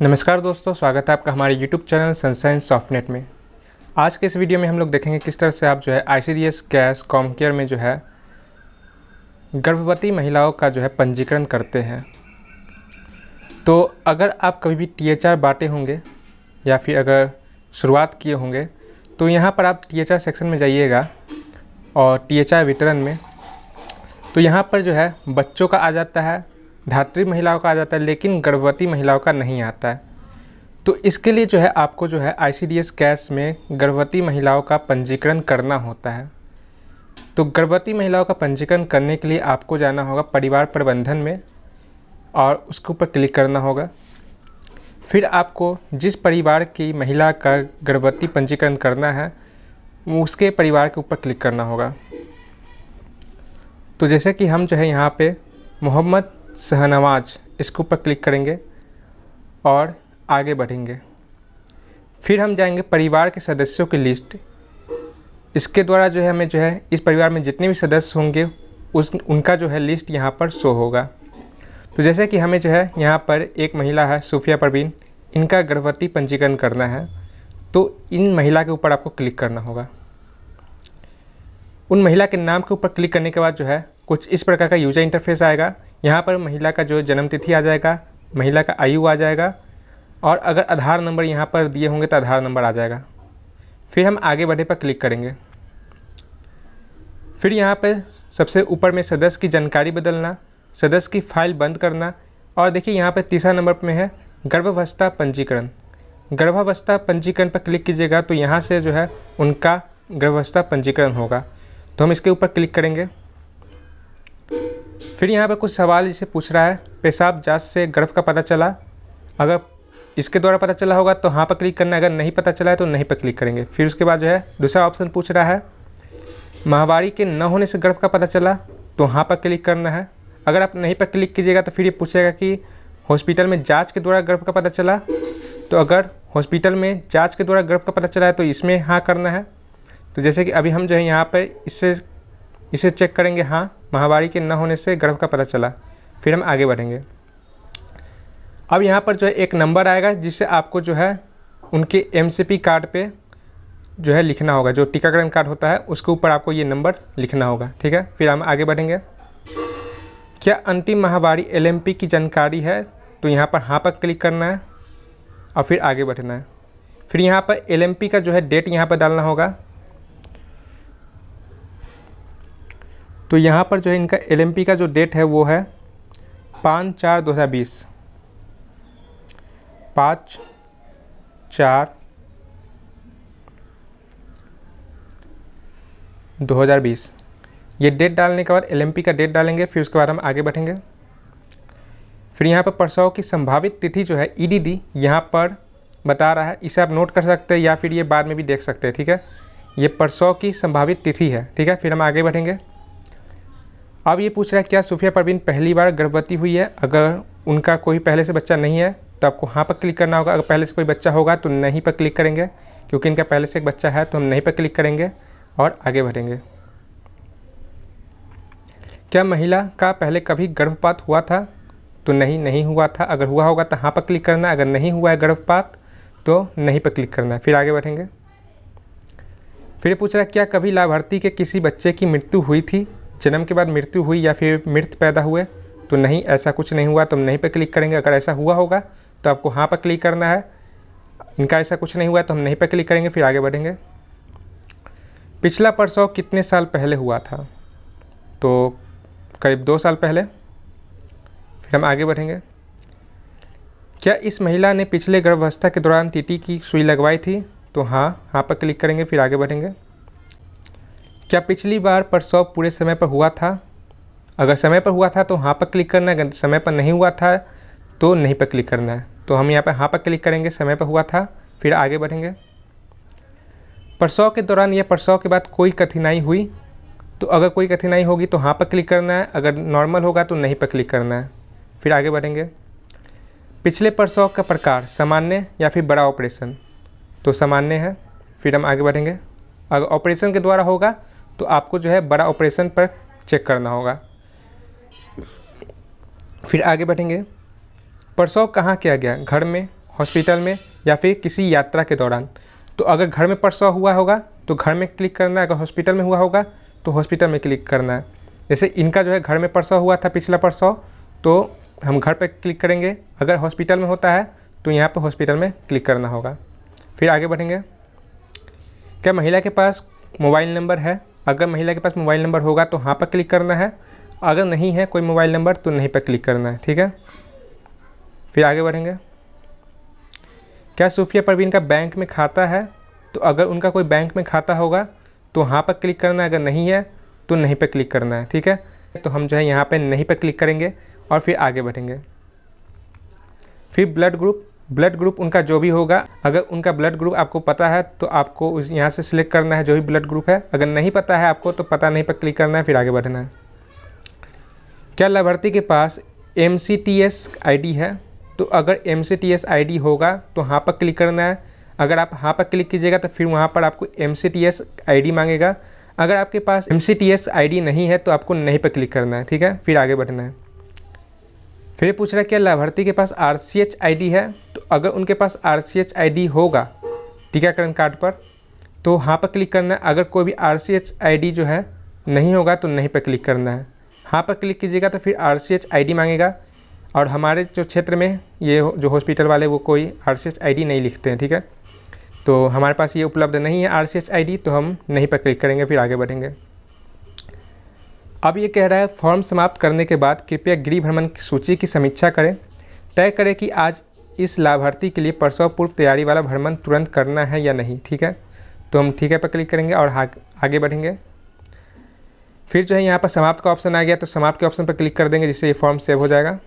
नमस्कार दोस्तों स्वागत है आपका हमारे YouTube चैनल सनसाइन सॉफ्टनेट में आज के इस वीडियो में हम लोग देखेंगे किस तरह से आप जो है आई कैश कॉम केयर में जो है गर्भवती महिलाओं का जो है पंजीकरण करते हैं तो अगर आप कभी भी टी एच बांटे होंगे या फिर अगर शुरुआत किए होंगे तो यहाँ पर आप टी सेक्शन में जाइएगा और टी वितरण में तो यहाँ पर जो है बच्चों का आ जाता है धात्री महिलाओं का आ जाता है लेकिन गर्भवती महिलाओं का नहीं आता है तो इसके लिए जो है आपको जो है आई कैश में गर्भवती महिलाओं का पंजीकरण करना होता है तो गर्भवती महिलाओं का पंजीकरण करने के लिए आपको जाना होगा परिवार प्रबंधन में और उसके ऊपर क्लिक करना होगा फिर आपको जिस परिवार की महिला का गर्भवती पंजीकरण करना है उसके परिवार के ऊपर क्लिक करना होगा तो जैसे कि हम जो है यहाँ पे मोहम्मद शहनवाज इसके ऊपर क्लिक करेंगे और आगे बढ़ेंगे फिर हम जाएंगे परिवार के सदस्यों की लिस्ट इसके द्वारा जो है हमें जो है इस परिवार में जितने भी सदस्य होंगे उस उनका जो है लिस्ट यहाँ पर शो होगा तो जैसे कि हमें जो है यहाँ पर एक महिला है सूफिया परवीन इनका गर्भवती पंजीकरण करना है तो इन महिला के ऊपर आपको क्लिक करना होगा उन महिला के नाम के ऊपर क्लिक करने के बाद जो है कुछ इस प्रकार का यूजर इंटरफेस आएगा यहाँ पर महिला का जो जन्म तिथि आ जाएगा महिला का आयु आ जाएगा और अगर आधार नंबर यहाँ पर दिए होंगे तो आधार नंबर आ जाएगा फिर हम आगे बढ़े पर क्लिक करेंगे फिर यहाँ पर सबसे ऊपर में सदस्य की जानकारी बदलना सदस्य की फाइल बंद करना और देखिए यहाँ पर तीसरा नंबर में है गर्भावस्था पंजीकरण गर्भावस्था पंजीकरण पर क्लिक कीजिएगा तो यहाँ से जो है उनका गर्भावस्था पंजीकरण होगा तो हम इसके ऊपर क्लिक करेंगे फिर यहाँ पर कुछ सवाल इसे पूछ रहा है पेशाब जांच से गर्भ का पता चला अगर इसके द्वारा पता चला होगा तो हाँ पर क्लिक करना अगर नहीं पता चला है तो नहीं पर क्लिक करेंगे फिर उसके बाद जो है दूसरा ऑप्शन पूछ रहा है महावारी के न होने से गर्भ का पता चला तो हाँ पर क्लिक करना है अगर आप नहीं पर क्लिक कीजिएगा तो फिर ये पूछेगा कि हॉस्पिटल में जाँच के द्वारा गर्भ का पता चला तो अगर हॉस्पिटल में जाँच के द्वारा गर्भ का पता चला है तो इसमें हाँ करना है तो जैसे कि अभी हम जो है यहाँ पर इससे इसे चेक करेंगे हाँ महावारी के न होने से गर्भ का पता चला फिर हम आगे बढ़ेंगे अब यहाँ पर जो है एक नंबर आएगा जिससे आपको जो है उनके एम कार्ड पर जो है लिखना होगा जो टीकाकरण कार्ड होता है उसके ऊपर आपको ये नंबर लिखना होगा ठीक है फिर हम आगे बढ़ेंगे क्या अंतिम महावारी एल की जानकारी है तो यहाँ पर हाँ पर क्लिक करना है और फिर आगे बढ़ना है फिर यहाँ पर एल का जो है डेट यहाँ पर डालना होगा तो यहाँ पर जो है इनका एल का जो डेट है वो है पाँच चार दो हज़ार बीस पाँच चार दो हजार बीस ये डेट डालने के बाद एल का डेट डालेंगे फिर उसके बाद हम आगे बढ़ेंगे फिर यहाँ पर परसों की संभावित तिथि जो है ई e डी दी यहाँ पर बता रहा है इसे आप नोट कर सकते हैं या फिर ये बाद में भी देख सकते हैं ठीक है ये परसों की संभावित तिथि है ठीक है फिर हम आगे बढ़ेंगे अब ये पूछ रहा है क्या सूफिया परवीन पहली बार गर्भवती हुई है अगर उनका कोई पहले से बच्चा नहीं है तो आपको हाँ पर क्लिक करना होगा अगर पहले से कोई बच्चा होगा तो नहीं पर क्लिक करेंगे क्योंकि इनका पहले से एक बच्चा है तो हम नहीं पर क्लिक करेंगे और आगे बढ़ेंगे क्या महिला का पहले कभी गर्भपात हुआ था तो नहीं नहीं हुआ था अगर हुआ होगा तो हाँ पर क्लिक करना अगर नहीं हुआ है गर्भपात तो नहीं पर क्लिक करना फिर आगे बढ़ेंगे फिर पूछ रहा क्या कभी लाभार्थी के किसी बच्चे की मृत्यु हुई थी जन्म के बाद मृत्यु हुई या फिर मृत पैदा हुए तो नहीं ऐसा कुछ नहीं हुआ तो हम नहीं पर क्लिक करेंगे अगर ऐसा हुआ होगा तो आपको हाँ पर क्लिक करना है इनका ऐसा कुछ नहीं हुआ तो हम नहीं पर क्लिक करेंगे फिर आगे बढ़ेंगे पिछला प्रसव कितने साल पहले हुआ था तो करीब दो साल पहले फिर हम आगे बढ़ेंगे क्या इस महिला ने पिछले गर्भावस्था के दौरान तिथि की सुई लगवाई थी तो हाँ हाँ पर क्लिक करेंगे फिर आगे बढ़ेंगे क्या पिछली बार प्रसव पूरे समय पर हुआ था अगर समय पर हुआ था तो हाँ पर क्लिक करना है अगर समय पर नहीं हुआ था तो नहीं पर क्लिक करना है तो हम यहाँ पर हाँ पर क्लिक करेंगे समय पर हुआ था फिर आगे बढ़ेंगे प्रसव के दौरान या प्रसव के बाद कोई कठिनाई हुई तो अगर कोई कठिनाई होगी तो हाँ पर क्लिक करना है अगर नॉर्मल होगा तो नहीं पर क्लिक करना है फिर आगे बढ़ेंगे पिछले प्रसव का प्रकार सामान्य या फिर बड़ा ऑपरेशन तो सामान्य है फिर हम आगे बढ़ेंगे अगर ऑपरेशन के द्वारा होगा तो आपको जो है बड़ा ऑपरेशन पर चेक करना होगा फिर आगे बढ़ेंगे प्रसव कहाँ किया गया घर में हॉस्पिटल में या फिर किसी यात्रा के दौरान तो अगर घर में प्रसव हुआ होगा तो घर में क्लिक करना है अगर हॉस्पिटल में हुआ होगा तो हॉस्पिटल में क्लिक करना है जैसे इनका जो है घर में प्रसव हुआ था पिछला प्रसव तो हम घर पर क्लिक करेंगे अगर हॉस्पिटल में होता है तो यहाँ पर हॉस्पिटल में क्लिक करना होगा फिर आगे बढ़ेंगे क्या महिला के पास मोबाइल नंबर है अगर महिला के पास मोबाइल नंबर होगा तो हाँ पर क्लिक करना है अगर नहीं है कोई मोबाइल नंबर तो नहीं पर क्लिक करना है ठीक है फिर आगे बढ़ेंगे क्या सूफिया परवीन का बैंक में खाता है तो अगर उनका कोई बैंक में खाता होगा तो हाँ पर क्लिक करना है अगर नहीं है तो नहीं पर क्लिक करना है ठीक है तो हम जो है यहाँ पर नहीं पर क्लिक करेंगे और फिर आगे बढ़ेंगे फिर ब्लड ग्रुप ब्लड ग्रुप उनका जो भी होगा अगर उनका ब्लड ग्रुप आपको पता है तो आपको उस यहाँ से सिलेक्ट करना है जो भी ब्लड ग्रुप है अगर नहीं पता है आपको तो पता नहीं पर क्लिक करना है फिर आगे बढ़ना है क्या लाभार्थी के पास M C T S I D है तो अगर M C T S I D होगा तो हाँ पर क्लिक करना है अगर आप हाँ पर क्लिक कीजिएगा तो फिर वहाँ पर आपको M C T S I D मांगेगा अगर आपके पास M C T S I D नहीं है तो आपको नहीं पर क्लिक करना है ठीक है फिर आगे बढ़ना है फिर ये पूछ रहा है क्या लाभार्थी के पास R C H I D है तो अगर उनके पास R C H I D होगा टीकाकरण कार्ड पर तो हाँ पर क्लिक करना है अगर कोई भी R C H I D जो है नहीं होगा तो नहीं पर क्लिक करना है हाँ पर क्लिक कीजिएगा तो फिर R C H I D मांगेगा और हमारे जो क्षेत्र में ये जो हॉस्पिटल वाले वो कोई R C H I D नहीं लिखते हैं ठीक है तो हमारे पास ये उपलब्ध नहीं है R C H I D तो हम नहीं पर क्लिक करेंगे फिर आगे बढ़ेंगे अब ये कह रहा है फॉर्म समाप्त करने के बाद कृपया गृह भ्रमण की सूची की समीक्षा करें तय करें कि आज इस लाभार्थी के लिए प्रसव पूर्व तैयारी वाला भ्रमण तुरंत करना है या नहीं ठीक है तो हम ठीक है पर क्लिक करेंगे और आगे बढ़ेंगे फिर जो है यहाँ पर समाप्त का ऑप्शन आ गया तो समाप्त के ऑप्शन पर क्लिक कर देंगे जिससे ये फॉर्म सेव हो जाएगा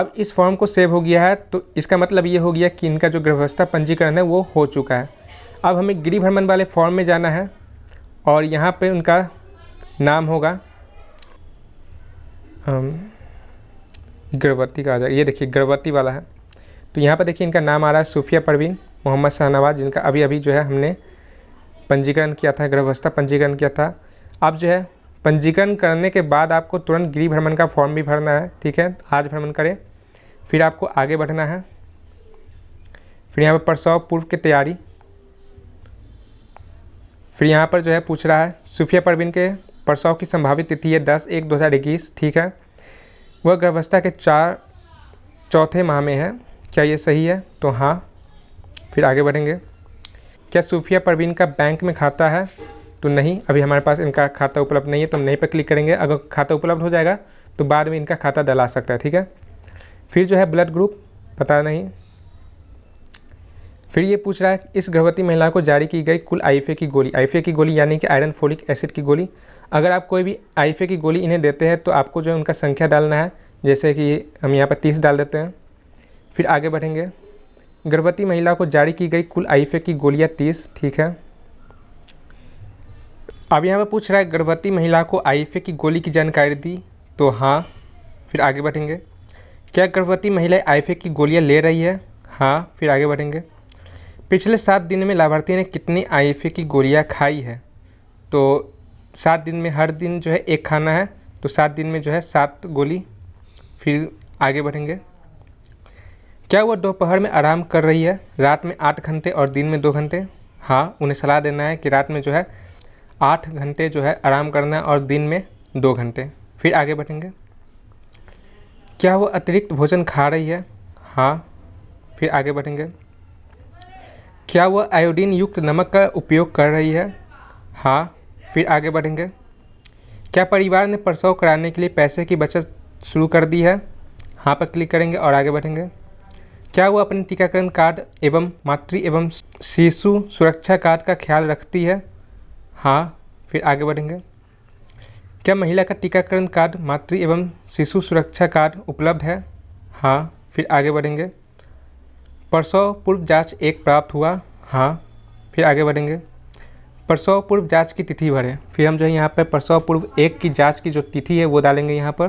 अब इस फॉर्म को सेव हो गया है तो इसका मतलब ये हो गया कि इनका जो गर्भावस्था पंजीकरण है वो हो चुका है अब हमें गृह भ्रमण वाले फॉर्म में जाना है और यहाँ पे उनका नाम होगा गर्भवती का आ ये देखिए गर्भवती वाला है तो यहाँ पर देखिए इनका नाम आ रहा है सूफिया परवीन मोहम्मद शाहनवाज जिनका अभी अभी जो है हमने पंजीकरण किया था गर्भावस्था पंजीकरण किया था अब जो है पंजीकरण करने के बाद आपको तुरंत गृह भ्रमण का फॉर्म भी भरना है ठीक है आज भ्रमण करें फिर आपको आगे बढ़ना है फिर यहाँ पर प्रसव पूर्व की तैयारी फिर यहाँ पर जो है पूछ रहा है सूफिया परवीन के प्रसव की संभावित तिथि है दस एक दो हज़ार इक्कीस ठीक है वह गर्भावस्था के चार चौथे माह में है क्या ये सही है तो हाँ फिर आगे बढ़ेंगे क्या सूफिया परवीन का बैंक में खाता है तो नहीं अभी हमारे पास इनका खाता उपलब्ध नहीं है तो हम नहीं पर क्लिक करेंगे अगर खाता उपलब्ध हो जाएगा तो बाद में इनका खाता दला सकता है ठीक है फिर जो है ब्लड ग्रुप पता नहीं फिर ये पूछ रहा है इस गर्भवती महिला को जारी की गई कुल आईफे की गोली आईफे की गोली यानी कि आयरन फोलिक एसिड की गोली अगर आप कोई भी आईफे की गोली इन्हें देते हैं तो आपको जो है उनका संख्या डालना है जैसे कि हम यहाँ पर तीस डाल देते हैं फिर आगे बढ़ेंगे गर्भवती महिला को जारी की गई कुल आईफे की गोलियाँ तीस ठीक है अब यहाँ पर पूछ रहा है गर्भवती महिला को आईफे की गोली की जानकारी दी तो हाँ फिर आगे बढ़ेंगे क्या गर्भवती महिला आईफे की गोलियाँ ले रही है हाँ फिर आगे बढ़ेंगे पिछले सात दिन में लाभार्थी ने कितनी आई की गोलियाँ खाई है तो सात दिन में हर दिन जो है एक खाना है तो सात दिन में जो है सात गोली फिर आगे बढ़ेंगे क्या वह दोपहर में आराम कर रही है रात में आठ घंटे और दिन में दो घंटे हाँ उन्हें सलाह देना है कि रात में जो है आठ घंटे जो है आराम करना है और दिन में दो घंटे फिर आगे बढ़ेंगे क्या वह अतिरिक्त भोजन खा रही है हाँ फिर आगे बढ़ेंगे क्या वह आयोडीन युक्त नमक का उपयोग कर रही है हाँ फिर आगे बढ़ेंगे क्या परिवार ने प्रसव कराने के लिए पैसे की बचत शुरू कर दी है हाँ पर क्लिक करेंगे और आगे बढ़ेंगे क्या वह अपने टीकाकरण कार्ड एवं मातृ एवं शिशु सुरक्षा कार्ड का ख्याल रखती है हाँ फिर आगे बढ़ेंगे क्या महिला का टीकाकरण कार्ड मातृ एवं शिशु सुरक्षा कार्ड उपलब्ध है हाँ फिर आगे बढ़ेंगे परसों पूर्व जाँच एक प्राप्त हुआ हाँ फिर आगे बढ़ेंगे परसों पूर्व जाँच की तिथि भरें फिर हम जो है यहाँ पर परसों पूर्व एक की जाँच की जो तिथि है वो डालेंगे यहाँ पर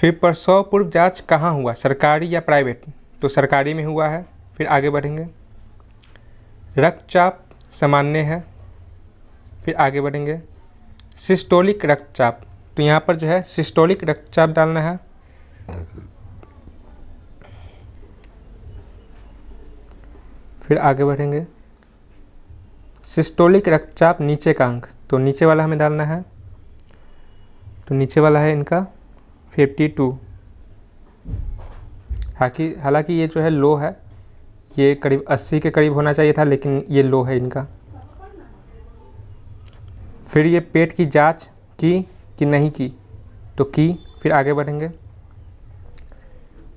फिर परसों पूर्व जांच कहाँ हुआ सरकारी या प्राइवेट तो सरकारी में हुआ है फिर आगे बढ़ेंगे रक्तचाप सामान्य है फिर आगे बढ़ेंगे सिस्टोलिक रक्तचाप तो यहाँ पर जो है सिस्टोलिक रक्तचाप डालना है फिर आगे बढ़ेंगे सिस्टोलिक रक्तचाप नीचे का अंक तो नीचे वाला हमें डालना है तो नीचे वाला है इनका 52 हालांकि हालांकि ये जो है लो है ये करीब 80 के करीब होना चाहिए था लेकिन ये लो है इनका फिर ये पेट की जांच की कि नहीं की तो की फिर आगे बढ़ेंगे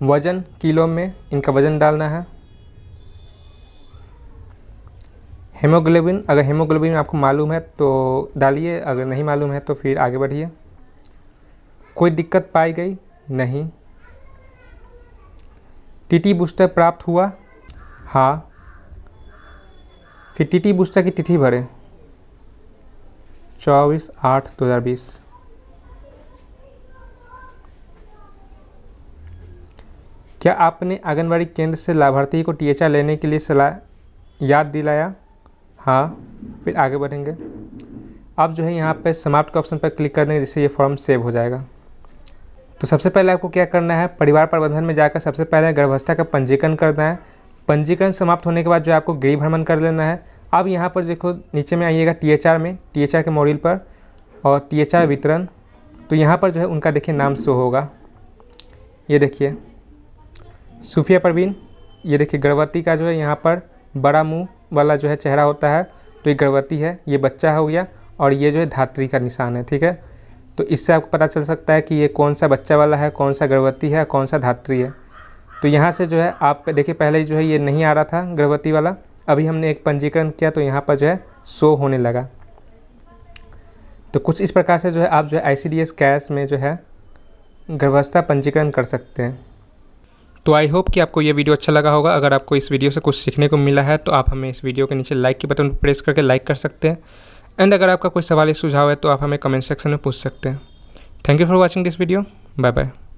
वज़न किलो में इनका वज़न डालना है हेमोग्लोबिन अगर हेमोग्लोबिन आपको मालूम है तो डालिए अगर नहीं मालूम है तो फिर आगे बढ़िए कोई दिक्कत पाई गई नहीं टीटी बूस्टर प्राप्त हुआ हाँ फिर टीटी बूस्टर की तिथि भरें चौबीस आठ दो हज़ार बीस क्या आपने आंगनबाड़ी केंद्र से लाभार्थी को टीएचआर लेने के लिए सलाह याद दिलाया हाँ फिर आगे बढ़ेंगे आप जो है यहाँ पे समाप्त के ऑप्शन पर क्लिक कर देंगे जिससे ये फॉर्म सेव हो जाएगा तो सबसे पहले आपको क्या करना है परिवार प्रबंधन में जाकर सबसे पहले गर्भावस्था का पंजीकरण करना है पंजीकरण समाप्त होने के बाद जो आपको गृह भ्रमण कर लेना है अब यहाँ पर देखो नीचे में आइएगा टी एच आर में टी एच आर के मॉड्यूल पर और टी एच आर वितरण तो यहाँ पर जो है उनका देखिए नाम शो होगा ये देखिए सूफिया परवीन ये देखिए गर्भवती का जो है यहाँ पर बड़ा मुंह वाला जो है चेहरा होता है तो ये गर्भवती है ये बच्चा हो गया और ये जो है धात्री का निशान है ठीक है तो इससे आपको पता चल सकता है कि ये कौन सा बच्चा वाला है कौन सा गर्भवती है कौन सा धात्री है तो यहाँ से जो है आप देखिए पहले जो है ये नहीं आ रहा था गर्भवती वाला अभी हमने एक पंजीकरण किया तो यहाँ पर जो है शो होने लगा तो कुछ इस प्रकार से जो है आप जो है आई कैश में जो है गर्भवस्था पंजीकरण कर सकते हैं तो आई होप कि आपको ये वीडियो अच्छा लगा होगा अगर आपको इस वीडियो से कुछ सीखने को मिला है तो आप हमें इस वीडियो के नीचे लाइक के बटन पर प्रेस करके लाइक कर सकते हैं एंड अगर आपका कोई सवाल या सुझाव है तो आप हमें कमेंट सेक्शन में पूछ सकते हैं thank you for watching this video bye bye